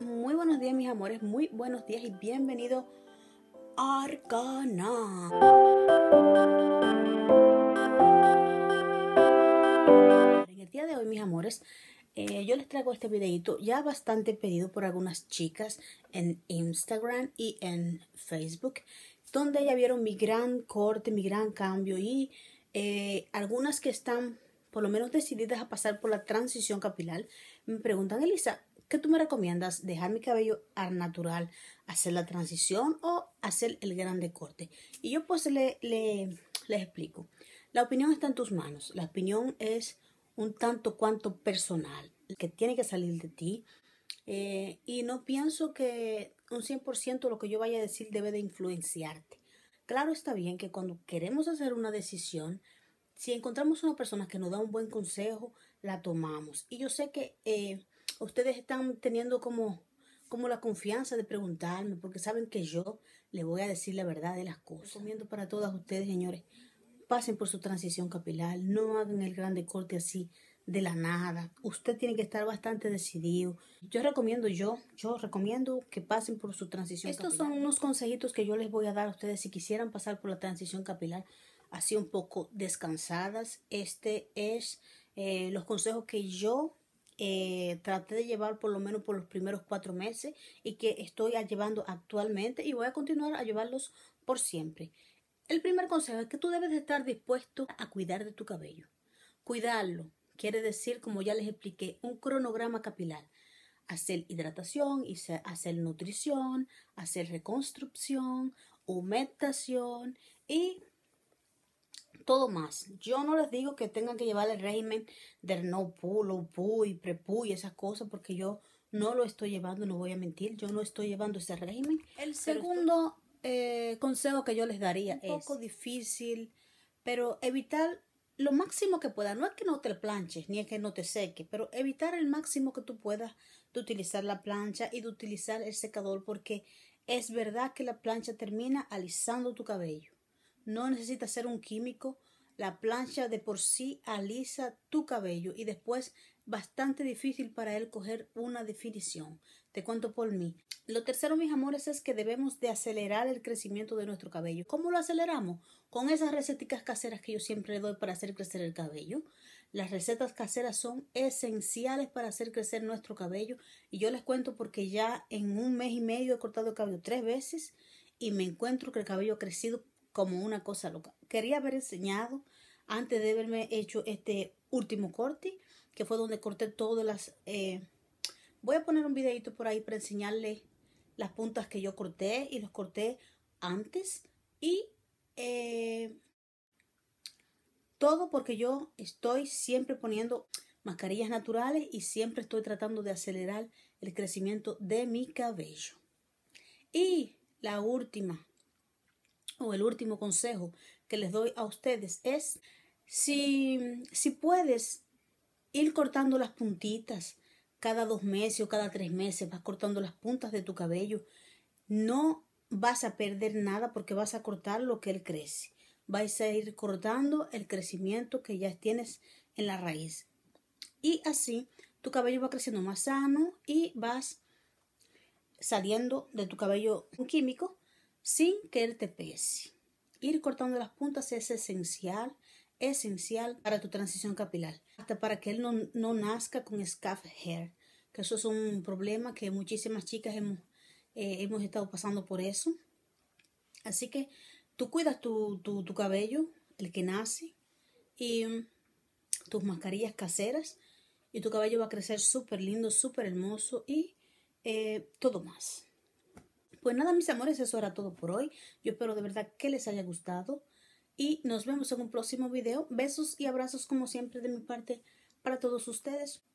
Muy buenos días mis amores, muy buenos días y bienvenido a Arcana. En el día de hoy mis amores, eh, yo les traigo este videito ya bastante pedido por algunas chicas en Instagram y en Facebook, donde ya vieron mi gran corte, mi gran cambio y eh, algunas que están por lo menos decididas a pasar por la transición capilar, me preguntan, Elisa, ¿Qué tú me recomiendas? ¿Dejar mi cabello al natural, hacer la transición o hacer el grande corte? Y yo pues le, le, les explico. La opinión está en tus manos. La opinión es un tanto cuanto personal, que tiene que salir de ti. Eh, y no pienso que un 100% lo que yo vaya a decir debe de influenciarte. Claro está bien que cuando queremos hacer una decisión, si encontramos una persona que nos da un buen consejo, la tomamos. Y yo sé que eh, ustedes están teniendo como, como la confianza de preguntarme, porque saben que yo les voy a decir la verdad de las cosas. Recomiendo para todas ustedes, señores, pasen por su transición capilar, no hagan el grande corte así de la nada. Usted tiene que estar bastante decidido. Yo recomiendo, yo, yo recomiendo que pasen por su transición Estos son unos consejitos que yo les voy a dar a ustedes si quisieran pasar por la transición capilar así un poco descansadas. Este es eh, los consejos que yo eh, traté de llevar por lo menos por los primeros cuatro meses y que estoy llevando actualmente y voy a continuar a llevarlos por siempre. El primer consejo es que tú debes de estar dispuesto a cuidar de tu cabello. Cuidarlo quiere decir, como ya les expliqué, un cronograma capilar. Hacer hidratación, hacer nutrición, hacer reconstrucción, humectación y todo más. Yo no les digo que tengan que llevar el régimen del no pu, low pu y prepu y esas cosas porque yo no lo estoy llevando, no voy a mentir, yo no estoy llevando ese régimen. El segundo eh, consejo que yo les daría es un poco difícil, pero evitar lo máximo que puedas. No es que no te planches, ni es que no te seque, pero evitar el máximo que tú puedas de utilizar la plancha y de utilizar el secador porque es verdad que la plancha termina alisando tu cabello. No necesitas ser un químico. La plancha de por sí alisa tu cabello y después bastante difícil para él coger una definición. Te cuento por mí. Lo tercero, mis amores, es que debemos de acelerar el crecimiento de nuestro cabello. ¿Cómo lo aceleramos? Con esas receticas caseras que yo siempre le doy para hacer crecer el cabello. Las recetas caseras son esenciales para hacer crecer nuestro cabello y yo les cuento porque ya en un mes y medio he cortado el cabello tres veces y me encuentro que el cabello ha crecido como una cosa loca. Quería haber enseñado antes de haberme hecho este último corte, que fue donde corté todas las... Eh, voy a poner un videito por ahí para enseñarles las puntas que yo corté y los corté antes y eh, todo porque yo estoy siempre poniendo mascarillas naturales y siempre estoy tratando de acelerar el crecimiento de mi cabello. Y la última o el último consejo que les doy a ustedes es, si, si puedes ir cortando las puntitas cada dos meses o cada tres meses, vas cortando las puntas de tu cabello, no vas a perder nada porque vas a cortar lo que él crece. Vais a ir cortando el crecimiento que ya tienes en la raíz. Y así tu cabello va creciendo más sano y vas saliendo de tu cabello químico sin que él te pese. Ir cortando las puntas es esencial, esencial para tu transición capilar, hasta para que él no, no nazca con scuff hair, que eso es un problema que muchísimas chicas hemos, eh, hemos estado pasando por eso. Así que tú cuidas tu, tu cabello, el que nace, y mm, tus mascarillas caseras, y tu cabello va a crecer súper lindo, súper hermoso y eh, todo más. Pues nada, mis amores, eso era todo por hoy. Yo espero de verdad que les haya gustado y nos vemos en un próximo video. Besos y abrazos como siempre de mi parte para todos ustedes.